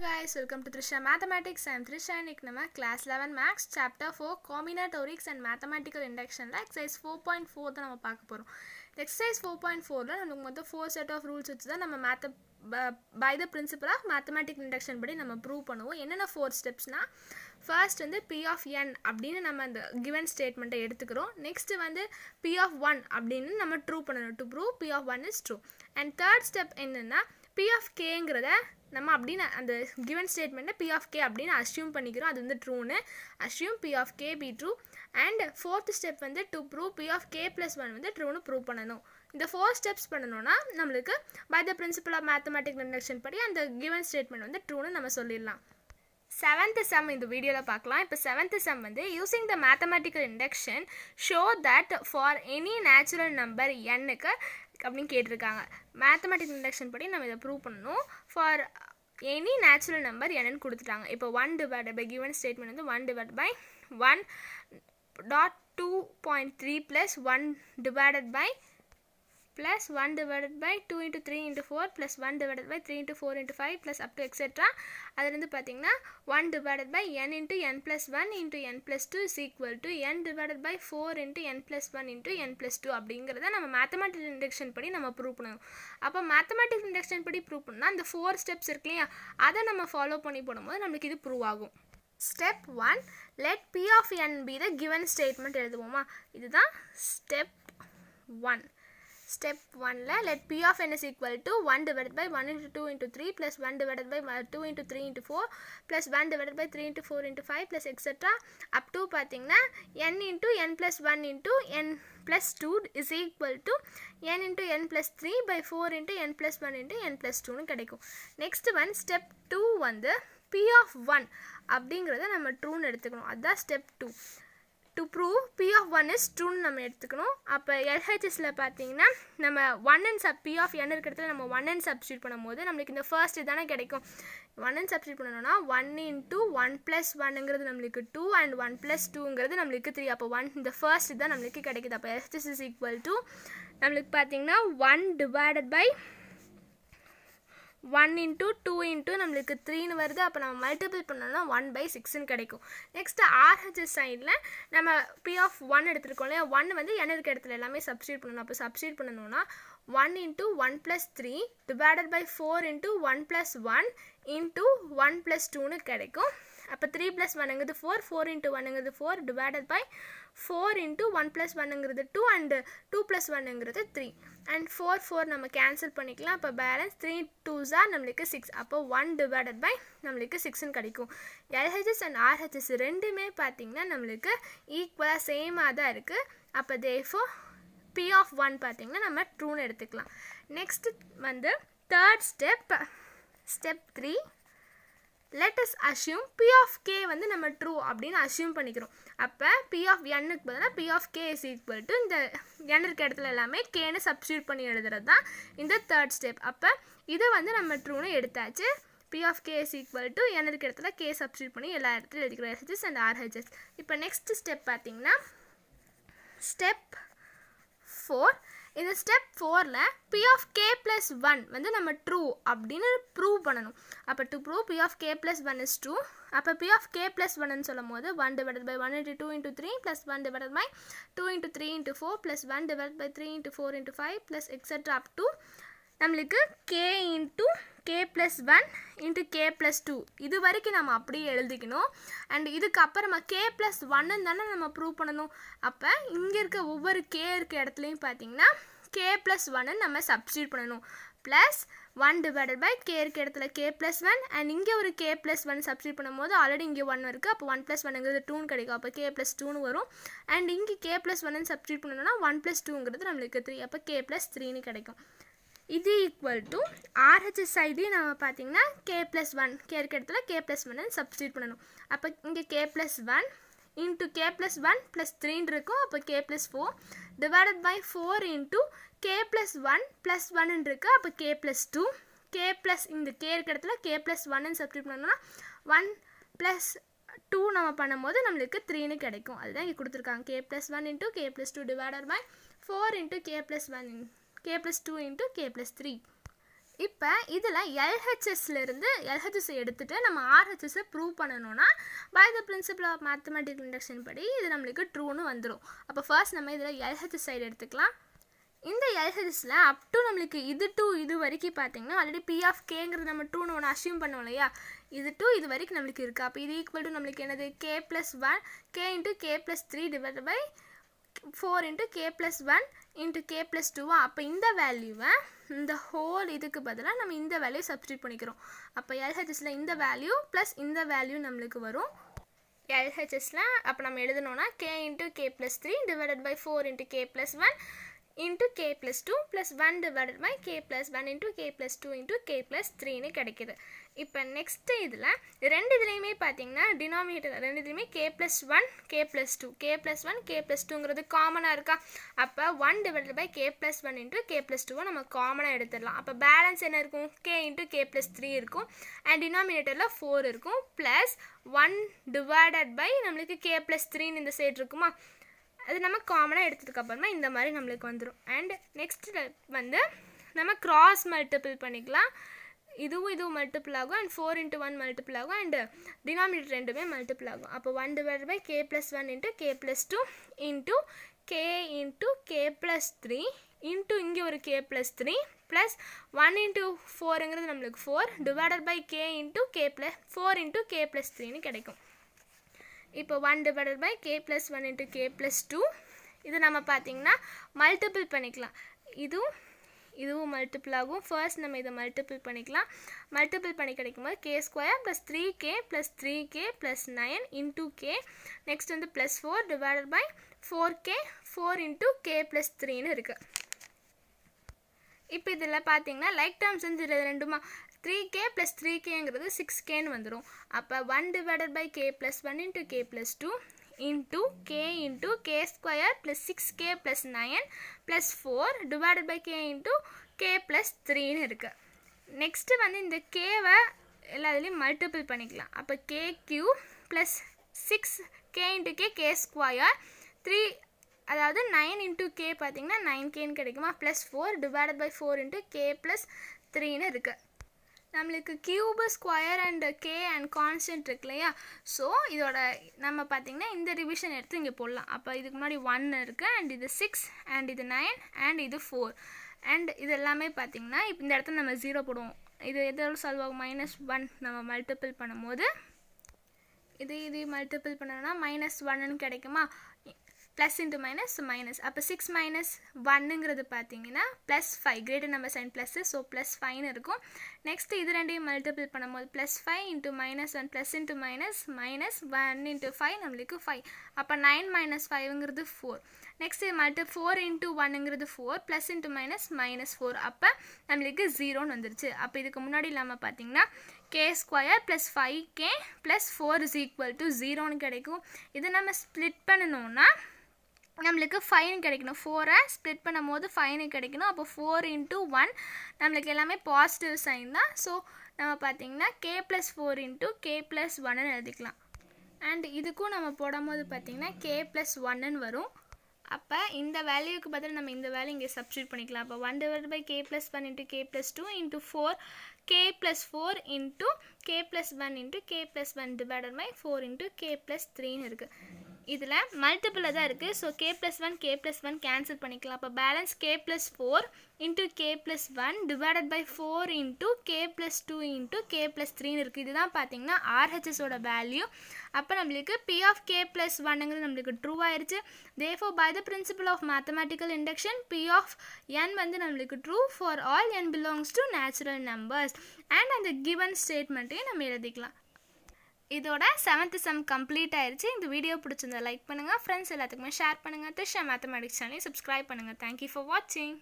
guys, welcome to Trisha Mathematics. I am Trisha and Iknama, class 11 Max, chapter 4, Combinatorics and Mathematical Induction, exercise 4.4 தான் நம்ம பார்க்க போகிறோம் exercise four point ஃபோரில் நமக்கு மொத்தம் ஃபோர் செட் ஆஃப் ரூல்ஸ் வச்சு தான் நம்ம method by the principle of mathematic induction படி நம்ம ப்ரூவ் பண்ணுவோம் என்னென்ன ஃபோர் ஸ்டெப்ஸ்னால் ஃபர்ஸ்ட் வந்து பி ஆஃப் என் அப்படின்னு நம்ம அந்த கிவன் ஸ்டேட்மெண்ட்டை எடுத்துக்கிறோம் நெக்ஸ்ட் வந்து பி ஆஃப் ஒன் அப்படின்னு நம்ம ட்ரூ பண்ணணும் to prove P of one is true and third step என்னென்னா பி ஆஃப் கேங்கிறத நம்ம அப்படின்னு அந்த கிவன் ஸ்டேட்மெண்ட்டை பி ஆஃப் கே அப்படின்னு அஸ்யூம் பண்ணிக்கிறோம் அது வந்து ட்ரூன்னு assume P of K be true and fourth step வந்து to prove P of K plus one வந்து ட்ரூனு ப்ரூவ் பண்ணணும் இந்த ஃபோர் ஸ்டெப்ஸ் பண்ணணும்னா நம்மளுக்கு by the principle of mathematic induction படி அந்த கிவன் ஸ்டேட்மெண்ட் வந்து ட்ரூன்னு நம்ம சொல்லிடலாம் செவன்த்து சம் இந்த வீடியோவில் பார்க்கலாம் இப்போ செவன்த்து சம் வந்து using the mathematical induction show that for any natural number என்னுக்கு அப்படின்னு கேட்டிருக்காங்க மேத்தமேட்டிக்கல் இண்டக்ஷன் படி நம்ம இதை ப்ரூவ் பண்ணணும் ஃபார் எனி நேச்சுரல் நம்பர் என்னன்னு கொடுத்துட்டாங்க இப்போ one divide by given statement வந்து one divide by one dot two point three plus one divided by plus 1 divided by 2 into 3 into 4 plus 1 divided by 3 into 4 into 5 plus up to etc. அதிலிருந்து பார்த்தீங்கன்னா 1 divided by n into n plus 1 into n plus 2 is equal to n divided by 4 into n plus 1 into n plus 2 அப்படிங்கிறத நம்ம mathematic induction படி நம்ம prove பண்ணணும் அப்போ mathematical induction படி prove பண்ணால் அந்த ஃபோர் ஸ்டெப்ஸ் இருக்கு இல்லையா அதை நம்ம ஃபாலோ பண்ணி போடும்போது நம்மளுக்கு இது ப்ரூவ் ஆகும் step one let P of N be the given statement எழுதுவோமா இதுதான் step one step 1 la, let P of n is equal to 1 divided by 1 into 2 into 3 plus 1 divided by 2 into 3 into 4 plus 1 divided by 3 into 4 into 5 plus etc. up to பார்த்தீங்கன்னா n into n plus 1 into n plus 2 is equal to n into n plus 3 by 4 into n plus 1 into n plus 2 கிடைக்கும் next one step two வந்து P of 1 அப்படிங்கிறத நம்ம ட்ரூன்னு எடுத்துக்கணும் அதுதான் step two to prove P of one is டூன்னு நம்ம எடுத்துக்கணும் அப்போ எல்ஹெச்எஸில் பார்த்தீங்கன்னா நம்ம one and sub P of N இருக்கிறதுல நம்ம ஒன் அண்ட் சப்ஸ்டியூட் பண்ணும்போது நம்மளுக்கு இந்த ஃபர்ஸ்ட் தானே கிடைக்கும் ஒன் அண்ட் சப்ஸ்டியூட் பண்ணணும்னா ஒன் இன்ட்டு ஒன் ப்ளஸ் ஒன்னுங்கிறது நம்மளுக்கு டூ அண்ட் ஒன் ப்ளஸ் டூங்கிறது நம்மளுக்கு த்ரீ அப்போ ஒன் இந்த ஃபர்ஸ்ட் தான் நம்மளுக்கு கிடைக்குது அப்போ எல்ஹெச்எஸ் இஸ் ஈக்குவல் டு நம்மளுக்கு பார்த்தீங்கன்னா one divided by one into two into நம்மளுக்கு த்ரீன்னு வருது அப்போ நம்ம மல்டிபிள் பண்ணோம்னா ஒன் பை சிக்ஸ்னு கிடைக்கும் நெக்ஸ்ட் ஆர்ஹெச்எஸ் சைடில் நம்ம பி ஆஃப் ஒன் எடுத்துருக்கோம் இல்லையா ஒன் வந்து என் இருக்க இடத்துல எல்லாமே சப்ஸ்டியூட் பண்ணணும் அப்போ சப்ஸ்டியூட் பண்ணணும்னா one into one plus three divided by four into one plus one into one plus டூன்னு கிடைக்கும் அப்போ த்ரீ ப்ளஸ் ஒன்னுங்கிறது ஃபோர் ஃபோர் இன்ட்டு ஒன்னுங்கிறது four divided by four into one plus ஒன்னுங்கிறது டூ அண்டு டூ ப்ளஸ் ஒன்னுங்கிறது three and four four நம்ம cancel பண்ணிக்கலாம் அப்போ பேலன்ஸ் த்ரீ டூஸாக நம்மளுக்கு சிக்ஸ் அப்போ ஒன் டிவைடட் பை நம்மளுக்கு சிக்ஸ்னு கிடைக்கும் எல்ஹெச்எஸ் அண்ட் ஆர்ஹெச்எஸ் ரெண்டுமே பார்த்திங்கன்னா நம்மளுக்கு ஈக்குவலாக சேமாக தான் இருக்குது அப்போ தேஃபோ பி ஆஃப் ஒன் பார்த்திங்கன்னா நம்ம ட்ரூன்னு எடுத்துக்கலாம் நெக்ஸ்ட் வந்து third step step three let us assume P of K வந்து நம்ம ட்ரூ அப்படின்னு அஷ்யூம் பண்ணிக்கிறோம் அப்போ பி ஆஃப் எண்ணுக்கு பதிலாக P of K is equal to இந்த எண் இருக்க இடத்துல எல்லாமே கேனு சப்ஸ்டியூட் பண்ணி எழுதுறது தான் இந்த தேர்ட் ஸ்டெப் அப்போ இதை வந்து நம்ம ட்ரூன்னு எடுத்தாச்சு P of K is equal to N இருக்க இடத்துல கே சப்ஸ்டியூட் பண்ணி எல்லா இடத்துலையும் எழுதிக்கிறோம் எஸ்ஹெச்எஸ் அண்ட் ஆர்ஹெச்எஸ் இப்போ நெக்ஸ்ட் ஸ்டெப் பார்த்தீங்கன்னா ஸ்டெப் ஃபோர் இந்த ஸ்டெப் ஃபோரில் P of K plus one வந்து நம்ம ட்ரூ அப்படின்னு ப்ரூவ் பண்ணணும் அப்போ to prove P of K plus one is true அப்போ பி ஆஃப் கே ப்ளஸ் ஒன்னு சொல்லும் போது one divide by one into two into three plus one divide by two into three into four plus one divide by three into four into five plus extra up to நம்மளுக்கு K into K plus one into K plus two இது வரைக்கும் நம்ம அப்படியே எழுதிக்கணும் and இதுக்கப்புறமா K plus ஒன்னு தானே நம்ம ப்ரூவ் பண்ணணும் அப்போ இங்கே இருக்க ஒவ்வொரு கே இருக்க இடத்துலையும் பார்த்தீங்கன்னா கே ப்ளஸ் ஒன்னு நம்ம சப்ஸ்டியூட் பண்ணணும் plus one divided by K இருக்க இடத்துல கே ப்ளஸ் ஒன் அண்ட் இங்கே ஒரு கே ப்ளஸ் ஒன் சப்ஸ்டியூட் பண்ணும்போது ஆல்ரெடி இங்கே ஒன் இருக்குது அப்போ ஒன் ப்ளஸ் ஒன்னுங்கிறது டூன்னு கிடைக்கும் அப்போ கே ப்ளஸ் டூன்னு வரும் அண்ட் இங்கே கே ப்ளஸ் ஒன்னு சப்ஸ்டியூட் பண்ணணும்னா ஒன் ப்ளஸ் டூங்கிறது நம்மளுக்கு த்ரீ அப்போ கே ப்ளஸ் த்ரீன்னு கிடைக்கும் இது ஈக்குவல் டு ஆர்ஹெச்எஸ் ஐடி நம்ம பார்த்தீங்கன்னா கே ப்ளஸ் ஒன் கே இருக்க இடத்துல கே ப்ளஸ் ஒன் சப்ஸ்டியூட் பண்ணணும் அப்போ இங்கே K plus one into K plus one plus த்ரீன்னு இருக்கும் அப்போ K plus four divided by four into K plus one plus ஒன்னு இருக்குது அப்போ K plus two K plus இந்த கே இருக்க இடத்துல கே ப்ளஸ் ஒன்னு சப்ஸ்டியூட் பண்ணணும்னா ஒன் ப்ளஸ் டூ நம்ம பண்ணும்போது நம்மளுக்கு த்ரீன்னு கிடைக்கும் அதுதான் இங்கே கொடுத்துருக்காங்க K plus one into K plus two divided by four into K plus one K plus two into K plus three இப்போ இதில் எல்ஹெச்எஸ்லேருந்து எல்ஹெச்எஸ் எடுத்துகிட்டு நம்ம ஆர்ஹெச்எஸை ப்ரூவ் பண்ணணும்னா by the principle of mathematical induction படி இது நம்மளுக்கு ட்ரூன்னு வந்துடும் அப்போ ஃபர்ஸ்ட் நம்ம இதில் எல்ஹெச்எஸ் சைடு எடுத்துக்கலாம் இந்த எல்ஹெச்எஸில் அப் டு நம்மளுக்கு இது டு இது வரைக்கும் பார்த்தீங்கன்னா ஆல்ரெடி பி ஆஃப் கேங்கிறது நம்ம டூன்னு ஒன்று அசியூம் பண்ணோம் இல்லையா இது டு இது வரைக்கும் நம்மளுக்கு இருக்குது அப்போ இது ஈக்குவல் டு நம்மளுக்கு என்னது K plus one K into K plus three divide by four into K plus one into K plus டூவா அப்போ இந்த வேல்யூவை இந்த ஹோல் இதுக்கு பதிலாக நம்ம இந்த வேல்யூ சப்ஸ்டியூட் பண்ணிக்கிறோம் அப்போ எல்ஹெச்எஸில் இந்த வேல்யூ ப்ளஸ் இந்த வேல்யூ நம்மளுக்கு வரும் எல்ஹெச்எஸில் அப்போ நம்ம எழுதணும்னா K into K plus three divided by four into K plus one into K plus two plus one divided by K plus one into K plus two into K plus த்ரீன்னு கிடைக்கிது இப்போ next இதில் ரெண்டு இதுலேயுமே பார்த்தீங்கன்னா denominator ரெண்டு இதுலேயுமே K plus one K plus two K plus one K plus டூங்கிறது காமனாக இருக்கா அப்போ one divided by K plus one into K plus டூவை நம்ம காமனாக எடுத்துடலாம் அப்போ பேலன்ஸ் என்ன இருக்கும் K into K plus three இருக்கும் அண்ட் டினாமினேட்டரில் ஃபோர் இருக்கும் ப்ளஸ் ஒன் டிவைடட் பை நம்மளுக்கு கே ப்ளஸ் த்ரீன்னு இந்த சைடு இருக்குமா அது நம்ம காமனாக எடுத்ததுக்கப்புறமா இந்த மாதிரி நம்மளுக்கு வந்துடும் அண்ட் நெக்ஸ்ட் வந்து நம்ம க்ராஸ் மல்டிபிள் பண்ணிக்கலாம் இதுவும் இதுவும் மல்டிபிள் ஆகும் and four into one multiple ஆகும் அண்ட் டினாமினேட்டர் ரெண்டுமே மல்டிபிள் ஆகும் அப்போ one divide by K plus one into K plus two into K into K plus three into இங்கே ஒரு K plus three plus one into ஃபோருங்கிறது நம்மளுக்கு four divided by K into K plus four into K plus த்ரீன்னு கிடைக்கும் இப்போ one divided by K plus one into K plus two இது நம்ம பார்த்திங்கன்னா மல்டிபிள் பண்ணிக்கலாம் இதுவும் இதுவும் மல்டிபிள் ஆகும் ஃபர்ஸ்ட் நம்ம இதை மல்டிபிள் பண்ணிக்கலாம் மல்டிபிள் பண்ணி கிடைக்கும் போது K square plus three K plus three K plus nine into K next வந்து plus four divided by four K four into K plus த்ரீன்னு இருக்குது இப்போ இதில் பார்த்தீங்கன்னா லைக் டேர்ம்ஸ் வந்து ரெண்டுமா த்ரீ கே ப்ளஸ் த்ரீ கேங்கிறது சிக்ஸ் கேன்னு வந்துடும் அப்போ one divided by K plus one into K plus two into K into K square plus six K plus nine plus four divided by K into K plus த்ரீன்னு இருக்குது next வந்து இந்த கேவை எல்லாத்துலேயும் multiple பண்ணிக்கலாம் அப்போ K cube plus six K into K K square three அதாவது nine into K பார்த்தீங்கன்னா nine கேன்னு கிடைக்குமா plus four divided by four into K plus த்ரீன்னு இருக்குது நம்மளுக்கு cube square and K and constant இருக்கு இல்லையா ஸோ இதோட நம்ம பார்த்தீங்கன்னா இந்த ரிவிஷன் எடுத்து இங்கே போடலாம் அப்போ இதுக்கு முன்னாடி ஒன் இருக்குது அண்ட் இது சிக்ஸ் அண்ட் இது நைன் அண்ட் இது ஃபோர் அண்ட் இது எல்லாமே பார்த்திங்கன்னா இப்போ இந்த இடத்துல நம்ம ஜீரோ போடுவோம் இது எதோ சால்வ் ஆகும் மைனஸ் ஒன் நம்ம மல்டிபிள் பண்ணும்போது இது இது மல்டிபிள் பண்ணோன்னா மைனஸ் ஒன்னு கிடைக்குமா ப்ளஸ் இன்ட்டு மைனஸ் மைனஸ் அப்போ சிக்ஸ் மைனஸ் ஒன்னுங்கிறது பார்த்தீங்கன்னா plus five greater number sign plus so plus ஃபைவ்னு இருக்கும் நெக்ஸ்ட் இது ரெண்டையும் மல்டிபிள் பண்ணும்போது plus five into minus one plus into minus minus one into five நம்மளுக்கு ஃபைவ் அப்போ நைன் மைனஸ் ஃபைவ்ங்கிறது four next multi four into ஒன்னுங்கிறது four plus into minus minus four அப்போ நம்மளுக்கு ஜீரோன்னு வந்துருச்சு அப்போ இதுக்கு முன்னாடி இல்லாமல் பார்த்தீங்கன்னா K square plus five K plus four is equal to ஜீரோன்னு கிடைக்கும் இதை நம்ம ஸ்ப்ளிட் பண்ணணும்னா நம்மளுக்கு ஃபைன் கிடைக்கணும் ஃபோரை ஸ்ப்ளிட் பண்ணும் போது ஃபைனு கிடைக்கணும் அப்போ ஃபோர் இன்ட்டு ஒன் நம்மளுக்கு எல்லாமே பாசிட்டிவ் சைன் தான் ஸோ நம்ம பார்த்திங்கன்னா K plus four into K plus ஒன்னு எழுதிக்கலாம் அண்ட் இதுக்கும் நம்ம போடும் போது பார்த்திங்கன்னா கே ப்ளஸ் ஒன்னு வரும் அப்போ இந்த வேல்யூக்கு பதில் நம்ம இந்த வேல்யூ இங்கே சப்ஸ்டியூட் பண்ணிக்கலாம் அப்போ one divide by K plus one into K plus two into four K plus four into K plus one into K plus one divided by four into K plus த்ரீன்னு இருக்குது இதில் மல்டிபிளில் தான் இருக்குது so K plus one K plus one cancel பண்ணிக்கலாம் அப்போ balance K plus four into K plus one divided by four into K plus two into K plus த்ரீன்னு இருக்குது இதுதான் பார்த்தீங்கன்னா ஆர்ஹெச்எஸோட வேல்யூ அப்போ நம்மளுக்கு பி ஆஃப் கே ப்ளஸ் ஒன்னுங்கிறது நம்மளுக்கு ட்ரூ ஆயிடுச்சு for by the principle of mathematical induction P of N வந்து நம்மளுக்கு true for all N belongs to natural numbers and அந்த கிவன் ஸ்டேட்மெண்ட்டையும் நம்ம எழுதிக்கலாம் இதோட செவன்த் செம் கம்ப்ளீட் ஆயிடுச்சு இந்த வீடியோ பிடிச்சிருந்தா லைக் பண்ணுங்கள் ஃப்ரெண்ட்ஸ் எல்லாத்துக்குமே ஷேர் பண்ணுங்கள் திஷா மேத்தமெட்டிக்ஸ் சேனலையும் சப்ஸ்கிரைப் பண்ணுங்கள் தேங்க்யூ ஃபார் வாட்சிங்